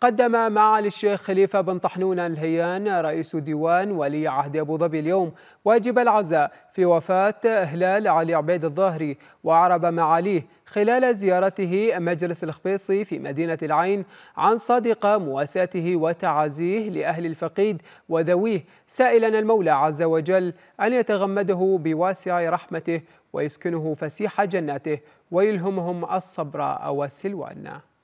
قدم معالي الشيخ خليفة بن طحنون الهيان رئيس ديوان ولي عهد أبو ظبي اليوم واجب العزاء في وفاة هلال علي عبيد الظاهري وعرب معاليه خلال زيارته مجلس الخبيصي في مدينة العين عن صادق مواساته وتعازيه لأهل الفقيد وذويه سائلا المولى عز وجل أن يتغمده بواسع رحمته ويسكنه فسيح جناته ويلهمهم الصبر أو السلوان